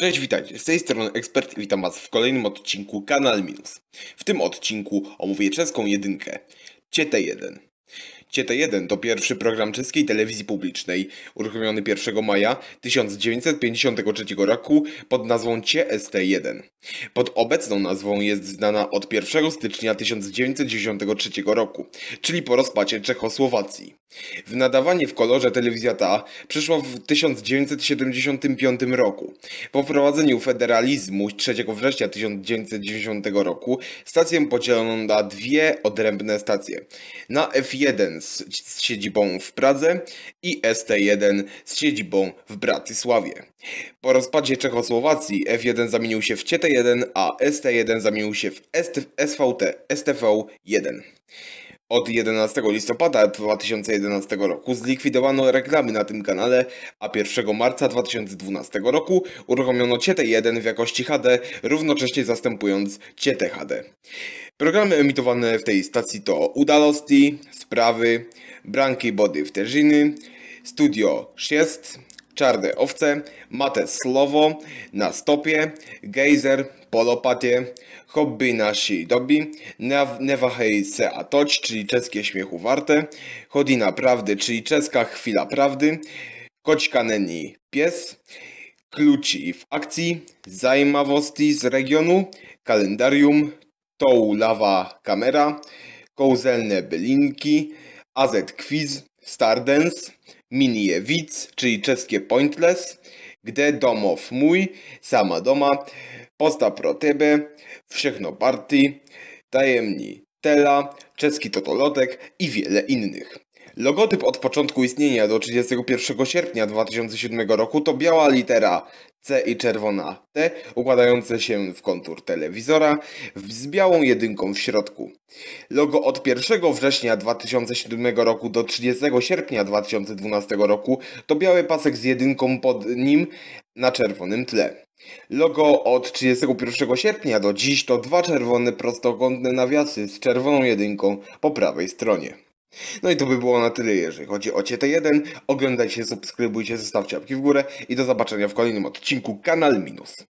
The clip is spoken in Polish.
Cześć, witajcie, z tej strony ekspert i witam was w kolejnym odcinku Kanal Minus. W tym odcinku omówię czeską jedynkę, Ciete 1. CT1 to pierwszy program czeskiej telewizji publicznej, uruchomiony 1 maja 1953 roku pod nazwą CST1. Pod obecną nazwą jest znana od 1 stycznia 1993 roku, czyli po rozpadzie Czechosłowacji. W nadawanie w kolorze telewizja ta przyszła w 1975 roku. Po wprowadzeniu federalizmu 3 września 1990 roku stację podzielono na dwie odrębne stacje. Na F1 z, z siedzibą w Pradze i ST1 z siedzibą w Bratysławie. Po rozpadzie Czechosłowacji F1 zamienił się w CT1, a ST1 zamienił się w ST, SVT STV1. Od 11 listopada 2011 roku zlikwidowano reklamy na tym kanale, a 1 marca 2012 roku uruchomiono Cietę 1 w jakości HD, równocześnie zastępując Cietę HD. Programy emitowane w tej stacji to Udalosti, Sprawy, Branki Body Wterzyny, Studio 6" czarne owce, mate słowo na stopie, gejzer po lopatie, hobby nasi dobi, nevahej se czyli czeskie śmiechu warte, chodina prawdy, czyli czeska chwila prawdy, koćka neni pies, kluci w akcji, zajmawosti z regionu, kalendarium, lawa kamera, kołzelne bylinki, AZ Quiz, Stardance, Miniewic, czyli czeskie Pointless, Gde Domow Mój, Sama Doma, Posta Pro Tebe, Wszechno Party, Tajemni Tela, Czeski Totolotek i wiele innych. Logotyp od początku istnienia do 31 sierpnia 2007 roku to biała litera C i czerwona T układające się w kontur telewizora z białą jedynką w środku. Logo od 1 września 2007 roku do 30 sierpnia 2012 roku to biały pasek z jedynką pod nim na czerwonym tle. Logo od 31 sierpnia do dziś to dwa czerwone prostokątne nawiasy z czerwoną jedynką po prawej stronie. No i to by było na tyle, jeżeli chodzi o CT1. Oglądajcie, subskrybujcie, zostawcie łapki w górę i do zobaczenia w kolejnym odcinku Kanal Minus.